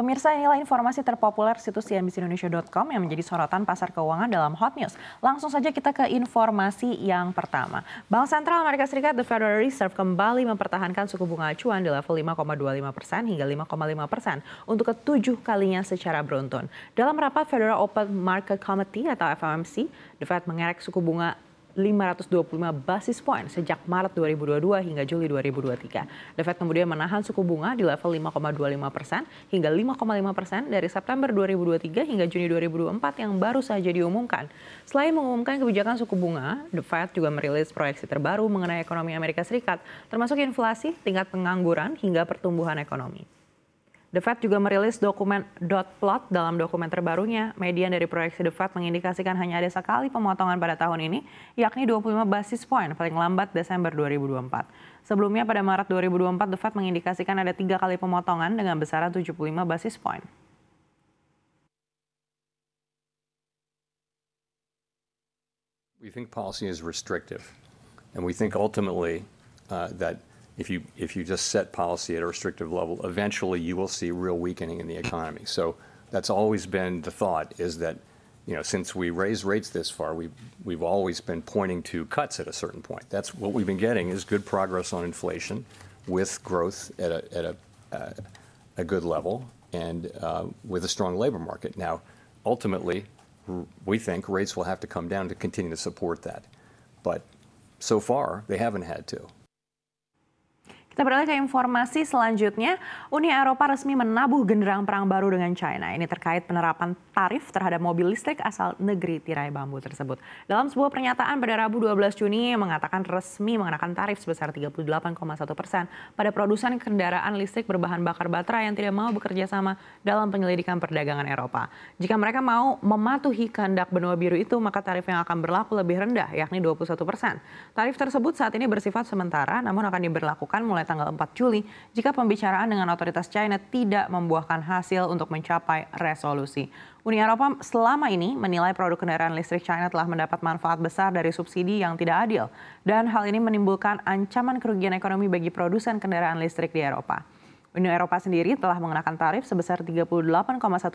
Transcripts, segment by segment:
Pemirsa inilah informasi terpopuler situs cnbcindonesia.com yang menjadi sorotan pasar keuangan dalam Hot News. Langsung saja kita ke informasi yang pertama. Bank Sentral Amerika Serikat, The Federal Reserve, kembali mempertahankan suku bunga acuan di level 5,25 persen hingga 5,5 persen untuk ketujuh kalinya secara beruntun. Dalam rapat Federal Open Market Committee atau FOMC, The Fed mengerek suku bunga 525 basis point sejak Maret 2022 hingga Juli 2023. The Fed kemudian menahan suku bunga di level 5,25 persen hingga 5,5 persen dari September 2023 hingga Juni 2024 yang baru saja diumumkan. Selain mengumumkan kebijakan suku bunga, The Fed juga merilis proyeksi terbaru mengenai ekonomi Amerika Serikat, termasuk inflasi, tingkat pengangguran, hingga pertumbuhan ekonomi. The Fed juga merilis dokumen dot plot dalam dokumen terbarunya. Median dari proyeksi The Fed mengindikasikan hanya ada sekali pemotongan pada tahun ini, yakni 25 basis point paling lambat Desember 2024. Sebelumnya pada Maret 2024, The Fed mengindikasikan ada tiga kali pemotongan dengan besaran 75 basis point. We think policy is restrictive, and we think ultimately uh, that if you if you just set policy at a restrictive level, eventually you will see real weakening in the economy. So that's always been the thought is that you know since we raised rates this far, we we've always been pointing to cuts at a certain point. That's what we've been getting is good progress on inflation with growth at a at a uh, a good level and uh, with a strong labor market. Now, ultimately, we think rates will have to come down to continue to support that. But so far, they haven't had to. Kita beralih ke informasi selanjutnya. Uni Eropa resmi menabuh genderang perang baru dengan China. Ini terkait penerapan tarif terhadap mobil listrik asal negeri tirai bambu tersebut. Dalam sebuah pernyataan pada Rabu 12 Juni mengatakan resmi mengenakan tarif sebesar 38,1 persen pada produsen kendaraan listrik berbahan bakar baterai yang tidak mau bekerja sama dalam penyelidikan perdagangan Eropa. Jika mereka mau mematuhi kehendak benua biru itu, maka tarif yang akan berlaku lebih rendah, yakni 21 persen. Tarif tersebut saat ini bersifat sementara, namun akan diberlakukan mulai tanggal 4 Juli jika pembicaraan dengan otoritas China tidak membuahkan hasil untuk mencapai resolusi. Uni Eropa selama ini menilai produk kendaraan listrik China telah mendapat manfaat besar dari subsidi yang tidak adil dan hal ini menimbulkan ancaman kerugian ekonomi bagi produsen kendaraan listrik di Eropa. Uni Eropa sendiri telah mengenakan tarif sebesar 38,1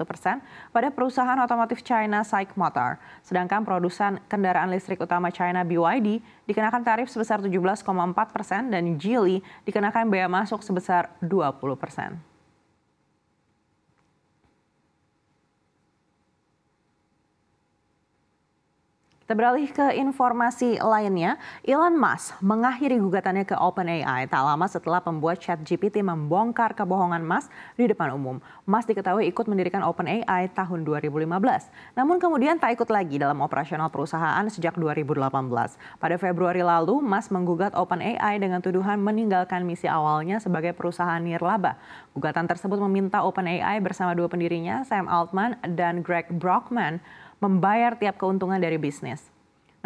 persen pada perusahaan otomotif China SAIC Motor. Sedangkan produsen kendaraan listrik utama China BYD dikenakan tarif sebesar 17,4 persen dan Geely dikenakan bea masuk sebesar 20 persen. Kita beralih ke informasi lainnya. Elon Musk mengakhiri gugatannya ke OpenAI tak lama setelah pembuat chat GPT membongkar kebohongan Musk di depan umum. Musk diketahui ikut mendirikan OpenAI tahun 2015. Namun kemudian tak ikut lagi dalam operasional perusahaan sejak 2018. Pada Februari lalu, Musk menggugat OpenAI dengan tuduhan meninggalkan misi awalnya sebagai perusahaan nirlaba. Gugatan tersebut meminta OpenAI bersama dua pendirinya, Sam Altman dan Greg Brockman, membayar tiap keuntungan dari bisnis.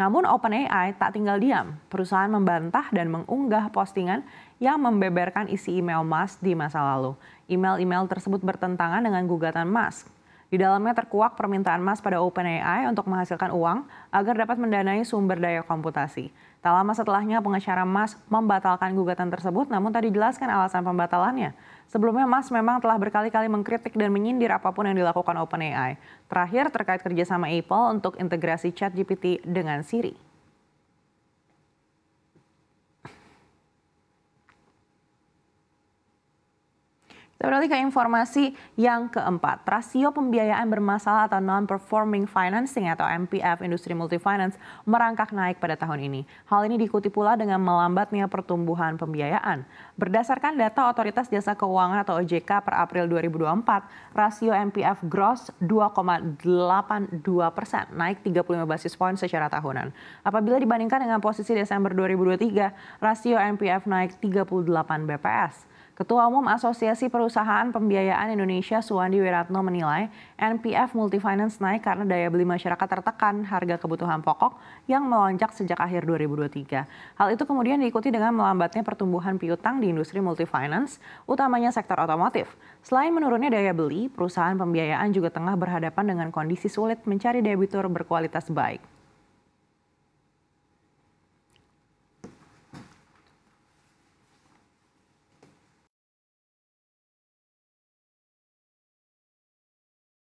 Namun OpenAI tak tinggal diam. Perusahaan membantah dan mengunggah postingan yang membeberkan isi email Musk di masa lalu. Email-email tersebut bertentangan dengan gugatan Musk. Di dalamnya terkuak permintaan Mas pada OpenAI untuk menghasilkan uang agar dapat mendanai sumber daya komputasi. Tak lama setelahnya pengacara Mas membatalkan gugatan tersebut namun tadi dijelaskan alasan pembatalannya. Sebelumnya Mas memang telah berkali-kali mengkritik dan menyindir apapun yang dilakukan OpenAI. Terakhir terkait kerjasama Apple untuk integrasi ChatGPT dengan Siri. Kita beralih ke informasi yang keempat. Rasio pembiayaan bermasalah atau non-performing financing atau MPF Industri Multifinance merangkak naik pada tahun ini. Hal ini diikuti pula dengan melambatnya pertumbuhan pembiayaan. Berdasarkan data Otoritas Jasa Keuangan atau OJK per April 2024, rasio MPF gross 2,82 persen, naik 35 basis poin secara tahunan. Apabila dibandingkan dengan posisi Desember 2023, rasio MPF naik 38 BPS. Ketua Umum Asosiasi Perusahaan Pembiayaan Indonesia Suwandi Wiratno menilai NPF Multifinance naik karena daya beli masyarakat tertekan harga kebutuhan pokok yang melonjak sejak akhir 2023. Hal itu kemudian diikuti dengan melambatnya pertumbuhan piutang di industri multifinance, utamanya sektor otomotif. Selain menurunnya daya beli, perusahaan pembiayaan juga tengah berhadapan dengan kondisi sulit mencari debitur berkualitas baik.